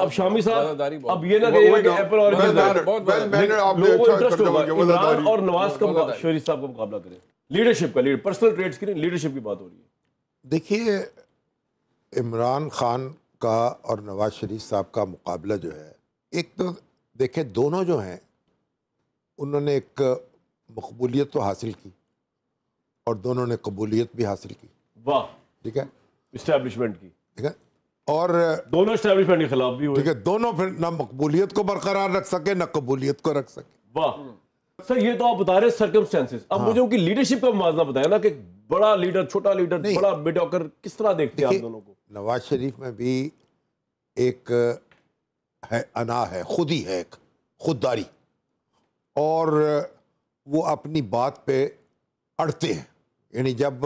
अब शामी साहब अब ये ना कहिए एप्पल और अच्छा और नवाज का शोरी साहब का मुकाबला करें लीडरशिप का लीडर पर्सनल ट्रेड्स की नहीं लीडरशिप की बात हो रही है देखिए इमरान खान का और नवाज शरीफ साहब का मुकाबला जो है एक तो देखे दोनों जो हैं उन्होंने एक मकबूलियत तो हासिल की और दोनों ने कबूलियत भी हासिल की वाह ठीक है इस्टेब्लिशमेंट की ठीक है और दोनों स्टैब्लिशमेंट के खिलाफ भी हुए ठीक है दोनों फिर ना मकबूलियत को बरकरार रख सके ना कबूलियत को रख सके वाह सर ये तो आप बता रहे सर्कमस्टेंसेस अब हाँ। मुझे उनकी लीडरशिप का मुआवजा बताया ना कि बड़ा लीडर छोटा लीडर बड़ा बेडोकर किस तरह देखते हैं आप दोनों को नवाज शरीफ में भी एक है अना है खुद ही है एक खुददारी और वो अपनी बात पे अड़ते हैं यानी जब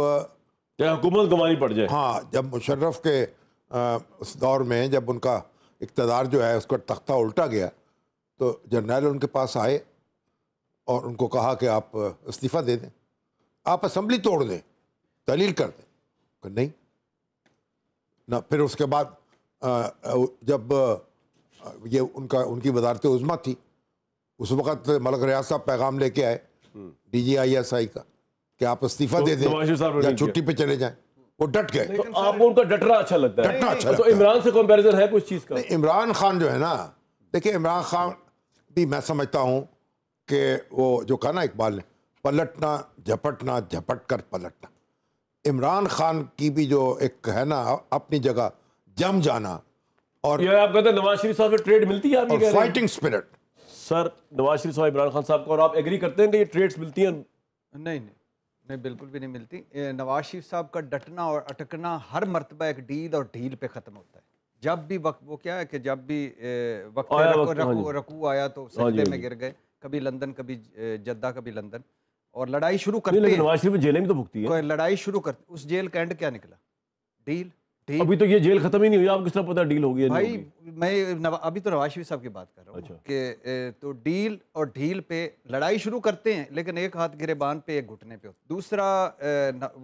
हुकूमत गंवानी पड़ जाए हाँ जब मुशर्रफ के उस दौर में जब उनका इकतदार जो है उसका तख्ता उल्टा गया तो जनरल उनके पास आए और उनको कहा कि आप इस्तीफ़ा दे दें आप असम्बली तोड़ दें दलील कर दें नहीं ना फिर उसके बाद जब ये उनका उनकी वजारत उज़मा थी उस वक़्त मलक रियाज साहब पैगाम लेके आए हम्म। D G I S I का कि आप इस्तीफ़ा तो दे दें या छुट्टी पे चले जाएं वो डट गए तो आपको उनका डटना अच्छा लगता है डटना अच्छा तो इमरान से कंपैरिजन है कुछ चीज़ का इमरान खान जो है ना देखिए इमरान खान भी मैं समझता हूँ कि वो जो कहा ना इकबाल ने पलटना झपटना झपट कर पलटना इमरान खान की भी जो एक है ना अपनी जगह जम जाना और ये आप कहते हैं नवाज शरीफ साहब से ट्रेड मिलती है आप fighting spirit sir Nawaz Sharif साहब इमरान खान साहब को और आप एग्री करते हैं कि ये ट्रेड्स मिलती हैं नहीं नहीं नहीं बिल्कुल भी नहीं मिलती नवाज शरीफ साहब का डटना और अटकना हर मरतबा एक डील और ढील पे ख़त्म होता है जब भी वक्त वो क्या है कि जब भी वक्त रकू, रकू, हाँ आया तो हाँ सजदे हाँ में गिर गए कभी लंदन कभी जद्दा कभी लंदन और लड़ाई शुरू करते हैं नवाज शरीफ जेल में तो भुगती है लड़ाई शुरू करते उस जेल का एंड क्या निकला डील अभी तो ये जेल खत्म ही नहीं हुई आप किस तरह पता डील होगी भाई हो मैं अभी तो नवाज शरीफ साहब की बात कर रहा हूँ अच्छा। कि तो डील और ढील पे लड़ाई शुरू करते हैं लेकिन एक हाथ गिरेबान पे एक घुटने पे दूसरा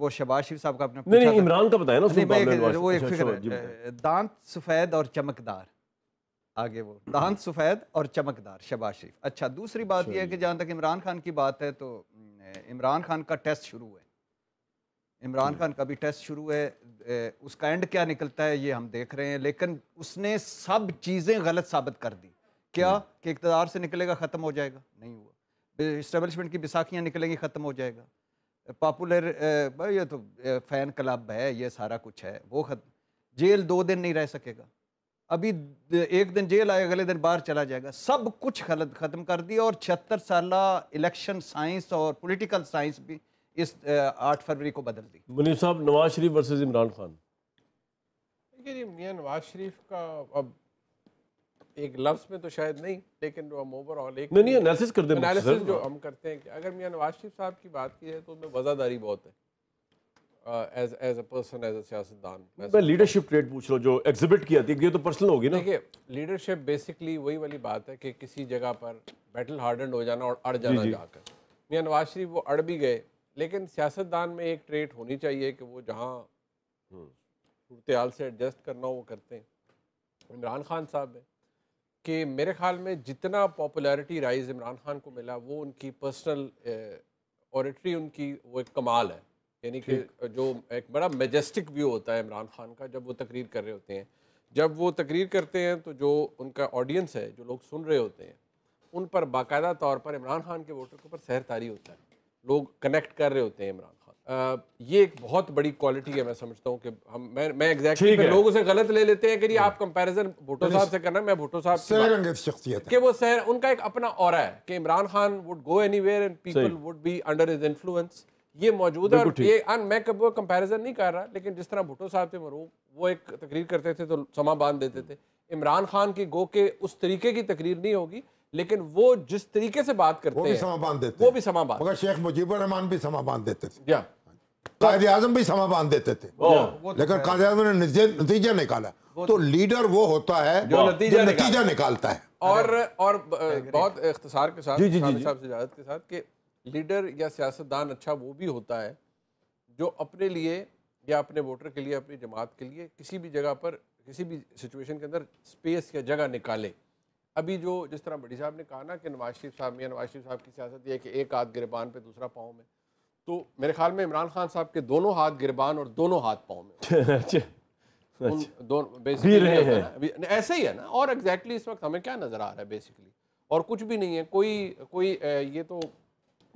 वो शहबाज शरीफ साहब का आपने नहीं, इमरान का बताया ना वो एक फिक्र अच्छा, अच्छा, दांत सफ़ेद और चमकदार आगे वो दांत सफ़ेद और चमकदार शबाज शरीफ अच्छा दूसरी बात यह है कि जहाँ तक इमरान खान की बात है तो इमरान खान का टेस्ट शुरू है इमरान खान का भी टेस्ट शुरू है उसका एंड क्या निकलता है ये हम देख रहे हैं लेकिन उसने सब चीज़ें गलत साबित कर दी क्या कि इकतदार से निकलेगा ख़त्म हो जाएगा नहीं हुआ इस्टेबलिशमेंट की बिसाखियाँ निकलेंगी ख़त्म हो जाएगा पॉपुलर ये तो फैन क्लब है ये सारा कुछ है वो खत्म जेल दो दिन नहीं रह सकेगा अभी एक दिन जेल आएगा अगले दिन बाहर चला जाएगा सब कुछ गलत ख़त्म कर दिया और छिहत्तर साल इलेक्शन साइंस और पोलिटिकल साइंस भी इस आठ फरवरी को बदल दी मुनीम साहब नवाज शरीफ वर्सेज इमरान खान देखिए जी मियाँ नवाज शरीफ का अब एक लफ्ज़ में तो शायद नहीं लेकिन जो हम ओवरऑल एक नहीं नहीं कर एनालिसिस जो हम करते हैं कि अगर मियाँ नवाज शरीफ साहब की बात की है तो उनमें वज़ादारी बहुत है as as a person as a सियासतदान मैं लीडरशिप ट्रेड पूछ रहा हूँ जो एग्जिबिट ये तो पर्सनल होगी ना देखिए लीडरशिप बेसिकली वही वाली बात है कि किसी जगह पर बैटल हार्डन हो जाना और अड़ जाना जाकर मियाँ नवाज शरीफ वो अड़ भी गए लेकिन सियासतदान में एक ट्रेट होनी चाहिए कि वो जहाँ हम्म, सूरत से एडजस्ट करना वो करते हैं इमरान खान साहब हैं कि मेरे ख्याल में जितना पॉपुलैरिटी राइज इमरान खान को मिला वो उनकी पर्सनल ऑरिट्री उनकी वो एक कमाल है यानी कि जो एक बड़ा मेजेस्टिक व्यू होता है इमरान खान का जब वो तकरीर कर रहे होते हैं जब वो तकरीर करते हैं तो जो उनका ऑडियंस है जो लोग सुन रहे होते हैं उन पर बाकायदा तौर पर इमरान खान के वोटर के ऊपर सहरतारी होता है लोग कनेक्ट कर रहे होते हैं इमरान खान ये एक बहुत बड़ी क्वालिटी है मैं समझता हूँ कि हम मैं मैं एग्जैक्टली exactly लोग उसे गलत ले लेते हैं कि ये हाँ। आप कंपैरिजन भुट्टो तो साहब से करना मैं भुट्टो साहब शख्सियत कि वो सहर उनका एक अपना और है कि Imran Khan would go anywhere and people would be under his influence ये मौजूद है और ये अन हाँ, मैं कब कंपैरिजन नहीं कर रहा लेकिन जिस तरह भुट्टो साहब थे मरूम वो एक तकरीर करते थे तो समा बांध देते थे इमरान खान की गो के उस तरीके की तकरीर नहीं होगी लेकिन वो जिस तरीके से बात करते वो भी समा बांध देते वो भी समा बांध शेख मुजीबुर रहमान भी समा बांध देते थे कायद आजम भी समा बांध देते थे तो लेकिन कायद आजम ने नतीजा निकाला तो, तो लीडर वो होता है जो नतीजा, नतीजा निकालता है और और बहुत इख्तसार के साथ जी जी जी साहब से इजाजत के साथ कि लीडर या सियासतदान अच्छा वो भी होता है जो अपने लिए या अपने वोटर के लिए अपनी जमात के लिए किसी भी जगह पर किसी भी सिचुएशन के अंदर स्पेस या जगह निकाले अभी जो जिस तरह बड़ी साहब ने कहा ना कि नवाज शरीफ साहब या नवाज शरीफ साहब की सियासत यह कि एक हाथ गिरबान पर दूसरा पाँव में तो मेरे ख्याल में इमरान खान साहब के दोनों हाथ गिरबान और दोनों हाथ पाँव में अच्छा। अच्छा। दोनों ऐसे ही है ना और एग्जैक्टली इस वक्त हमें क्या नज़र आ रहा है बेसिकली और कुछ भी नहीं है कोई कोई ये तो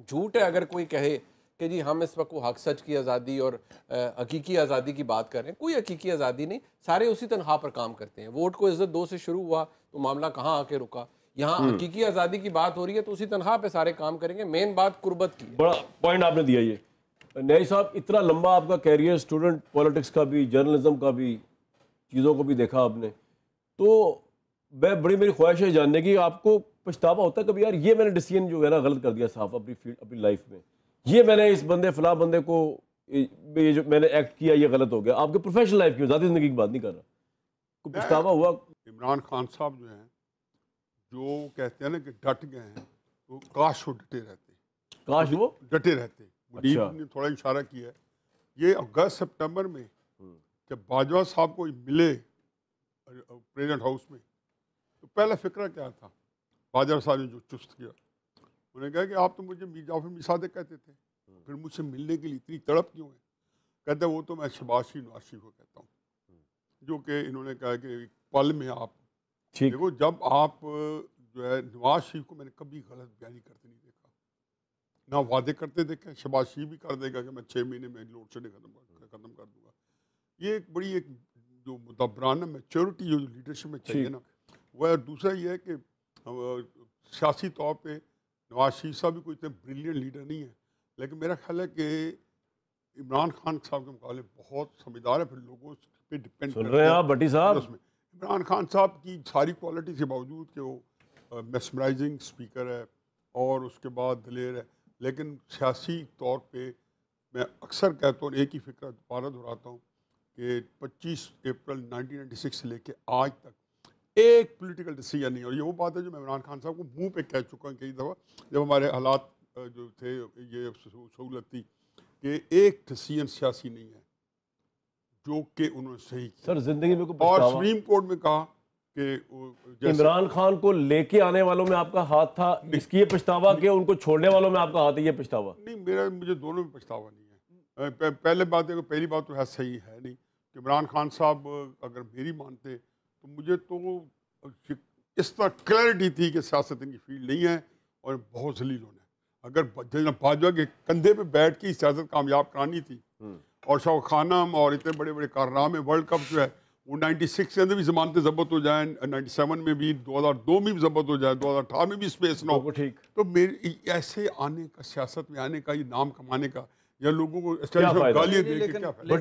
झूठ है अगर कोई कहे कि जी हम इस वक्त को हक सच की आज़ादी और हकीकी आज़ादी की बात करें कोई हकीकी आज़ादी नहीं सारे उसी तनख्वाह पर काम करते हैं वोट को इज़्ज़त दो से शुरू हुआ तो मामला कहाँ आके रुका यहाँ हम्म। हकीकी आज़ादी की बात हो रही है तो उसी तनखा पे सारे काम करेंगे मेन बात कुर्बत की बड़ा पॉइंट आपने दिया ये न्याई साहब इतना लंबा आपका कैरियर स्टूडेंट पॉलिटिक्स का भी जर्नलिज्म का भी चीज़ों को भी देखा आपने तो मैं बड़ी मेरी ख्वाहिश है जानने की आपको पछतावा होता है कभी यार ये मैंने डिसीजन जो है ना गलत कर दिया साहब अपनी फील्ड अपनी लाइफ में ये मैंने इस बंदे फला बंदे को ये जो मैंने एक्ट किया ये गलत हो गया आपके प्रोफेशनल लाइफ की ज़्यादा ज़िंदगी की बात नहीं कर रहा पछतावा हुआ इमरान खान साहब जो हैं जो कहते हैं ना कि डट गए हैं तो काश वो डटे रहते काश वो डटे रहते मुदीप अच्छा। ने थोड़ा इशारा किया ये अगस्त सितंबर में हम्म। जब बाजवा साहब को मिले प्रेजेंट हाउस में तो पहला फिक्र क्या था बाजवा साहब ने जो चुस्त किया उन्होंने कहा कि आप तो मुझे जाफर मिसादे कहते थे हम्म। फिर मुझसे मिलने के लिए इतनी तड़प क्यों है कहते वो तो मैं शबाशी नवाशी को कहता हूँ हम्म। जो कि इन्होंने कहा कि पल में आप ठीक देखो जब आप जो है नवाज शरीफ को मैंने कभी गलत बयानी करते नहीं देखा ना वादे करते देखे शबाज शरीफ भी कर देगा कि मैं छः महीने में लोड शेडिंग खत्म खत्म कर दूंगा ये एक बड़ी एक जो मुदबराना मेच्योरिटी जो लीडरशिप में चाहिए ना वह दूसरा ये है कि सियासी तौर पर नवाज शरीफ साहब भी कोई इतने ब्रिलियंट लीडर नहीं है लेकिन मेरा ख्याल है कि इमरान खान साहब के मुकाबले बहुत समझदार है फिर लोगों पे डिपेंड सुन रहे हैं आप बटी साहब इमरान खान साहब की सारी क्वालिटी के बावजूद कि वो मेसमराइजिंग स्पीकर है और उसके बाद दलेर है लेकिन सियासी तौर पे मैं अक्सर कहता हूँ एक ही फिक्र दोबारा दोहराता हूँ कि 25 अप्रैल 1996 से लेके आज तक एक पॉलिटिकल डिसीजन नहीं और ये वो बात है जो मैं इमरान खान साहब को मुंह पे कह चुका हूँ कई दफ़ा जब हमारे हालात जो थे ये सहूलत थी कि एक डिसीजन सियासी नहीं है जो कि उन्होंने सही किया सर जिंदगी में और सुप्रीम कोर्ट में कहा कि इमरान खान को लेके आने वालों में आपका हाथ था इसकी ये पछतावा कि उनको छोड़ने वालों में आपका हाथ है ये पछतावा नहीं मेरा मुझे दोनों में पछतावा नहीं है पहले बात है पहली बात तो है सही है नहीं कि इमरान खान साहब अगर मेरी मानते तो मुझे तो इस तरह क्लैरिटी थी कि सियासत इनकी फील्ड नहीं है और बहुत जलील होना है अगर भाजपा के कंधे पे बैठ के सियासत कामयाब करानी थी हम्म। और शाह खानम और इतने बड़े बड़े कारनामे वर्ल्ड कप जो है वो 96 के अंदर भी जमानतें जब्त हो नाइन्टी 97 में भी 2002 में भी जब्त हो जाए अठारह में भी स्पेस ना हो ठीक तो मेरे ऐसे आने का सियासत में आने का ये नाम कमाने का या लोगों को गालियाँ देने के क्या